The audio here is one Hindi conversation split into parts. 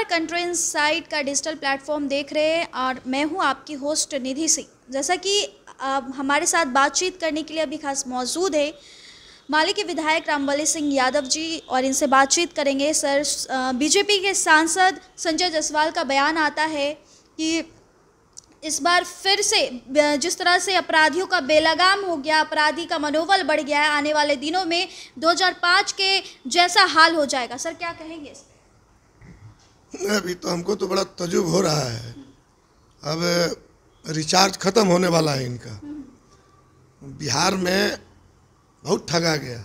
नमस्कार कंट्री साइट का डिजिटल प्लेटफॉर्म देख रहे हैं और मैं हूं आपकी होस्ट निधि सिंह जैसा कि आप हमारे साथ बातचीत करने के लिए अभी खास मौजूद है माली के विधायक रामबली सिंह यादव जी और इनसे बातचीत करेंगे सर बीजेपी के सांसद संजय जायसवाल का बयान आता है कि इस बार फिर से जिस तरह से अपराधियों का बेलगाम हो गया अपराधी का मनोबल बढ़ गया है आने वाले दिनों में 2005 के जैसा हाल हो जाएगा सर क्या कहेंगे इस पर अभी तो हमको तो बड़ा तजुब हो रहा है अब रिचार्ज ख़त्म होने वाला है इनका बिहार में बहुत ठगा गया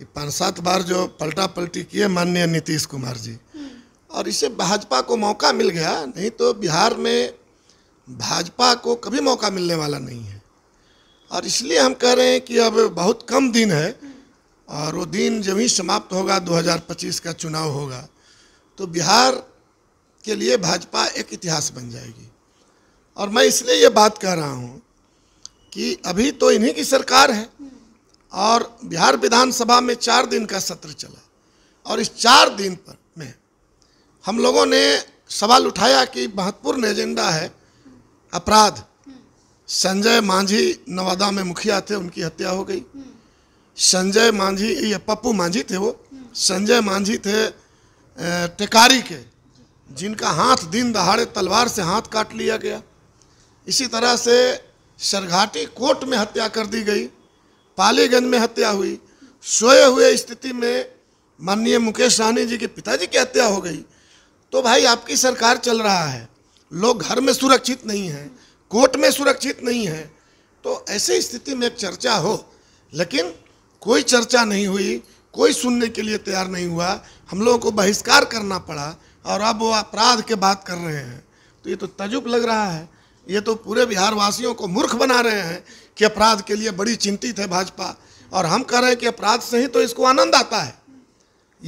ये पाँच सात बार जो पलटा पलटी किए माननीय नीतीश कुमार जी और इसे भाजपा को मौका मिल गया नहीं तो बिहार में भाजपा को कभी मौका मिलने वाला नहीं है और इसलिए हम कह रहे हैं कि अब बहुत कम दिन है और वो दिन जब ही समाप्त होगा 2025 का चुनाव होगा तो बिहार के लिए भाजपा एक इतिहास बन जाएगी और मैं इसलिए ये बात कह रहा हूँ कि अभी तो इन्हीं की सरकार है और बिहार विधानसभा में चार दिन का सत्र चला और इस चार दिन पर में हम लोगों ने सवाल उठाया कि महत्वपूर्ण एजेंडा है अपराध संजय मांझी नवादा में मुखिया थे उनकी हत्या हो गई संजय मांझी ये पप्पू मांझी थे वो संजय मांझी थे टेकारी के जिनका हाथ दिन दहाड़े तलवार से हाथ काट लिया गया इसी तरह से सरघाटी कोर्ट में हत्या कर दी गई पालीगंज में हत्या हुई सोए हुए स्थिति में माननीय मुकेश सहनी जी के पिताजी की हत्या हो गई तो भाई आपकी सरकार चल रहा है लोग घर में सुरक्षित नहीं हैं कोर्ट में सुरक्षित नहीं हैं तो ऐसे स्थिति में एक चर्चा हो लेकिन कोई चर्चा नहीं हुई कोई सुनने के लिए तैयार नहीं हुआ हम लोगों को बहिष्कार करना पड़ा और अब वो अपराध के बात कर रहे हैं तो ये तो तजुब लग रहा है ये तो पूरे बिहार वासियों को मूर्ख बना रहे हैं कि अपराध के लिए बड़ी चिंतित है भाजपा और हम कह रहे हैं कि अपराध से ही तो इसको आनंद आता है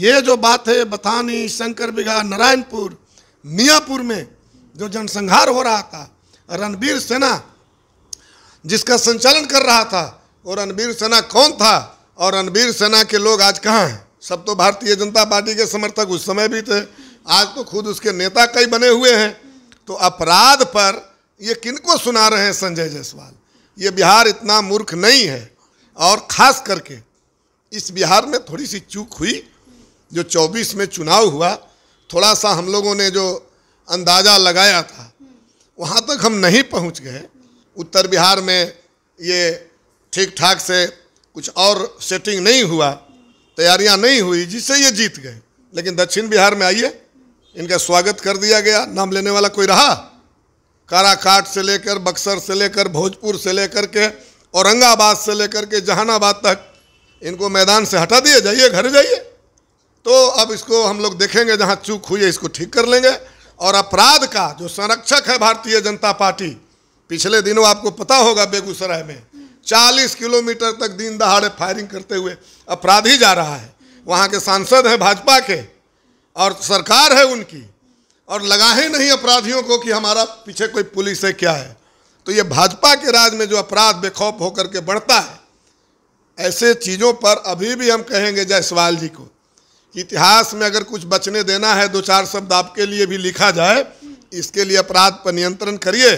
ये जो बात है बथानी शंकर बिघा नारायणपुर मियाँपुर में जो जनसंहार हो रहा था रणबीर सेना जिसका संचालन कर रहा था वो रणबीर सेना कौन था और रणबीर सेना के लोग आज कहाँ हैं सब तो भारतीय जनता पार्टी के समर्थक उस समय भी थे आज तो खुद उसके नेता कई बने हुए हैं तो अपराध पर ये किनको सुना रहे हैं संजय जायसवाल ये बिहार इतना मूर्ख नहीं है और ख़ास करके इस बिहार में थोड़ी सी चूक हुई जो 24 में चुनाव हुआ थोड़ा सा हम लोगों ने जो अंदाज़ा लगाया था वहाँ तक हम नहीं पहुँच गए उत्तर बिहार में ये ठीक ठाक से कुछ और सेटिंग नहीं हुआ तैयारियां नहीं हुई जिससे ये जीत गए लेकिन दक्षिण बिहार में आइए इनका स्वागत कर दिया गया नाम लेने वाला कोई रहा काराकाट से लेकर बक्सर से लेकर भोजपुर से लेकर के औरंगाबाद से लेकर के जहानाबाद तक इनको मैदान से हटा दिए जाइए घर जाइए तो अब इसको हम लोग देखेंगे जहाँ चूक हुई है इसको ठीक कर लेंगे और अपराध का जो संरक्षक है भारतीय जनता पार्टी पिछले दिनों आपको पता होगा बेगूसराय में 40 किलोमीटर तक दिन दहाड़े फायरिंग करते हुए अपराधी जा रहा है वहाँ के सांसद हैं भाजपा के और सरकार है उनकी और लगा ही नहीं अपराधियों को कि हमारा पीछे कोई पुलिस है क्या है तो ये भाजपा के राज में जो अपराध बेखौफ होकर के बढ़ता है ऐसे चीज़ों पर अभी भी हम कहेंगे जायसवाल जी को इतिहास में अगर कुछ बचने देना है दो चार शब्द आपके लिए भी लिखा जाए इसके लिए अपराध पर नियंत्रण करिए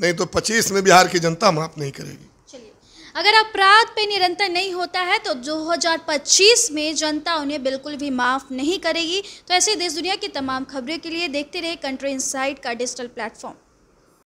नहीं तो 25 में बिहार की जनता माफ नहीं करेगी अगर अपराध पे निरंतर नहीं होता है तो 2025 में जनता उन्हें बिल्कुल भी माफ़ नहीं करेगी तो ऐसे देश दुनिया की तमाम खबरें के लिए देखते रहे कंट्री इनसाइड का डिजिटल प्लेटफॉर्म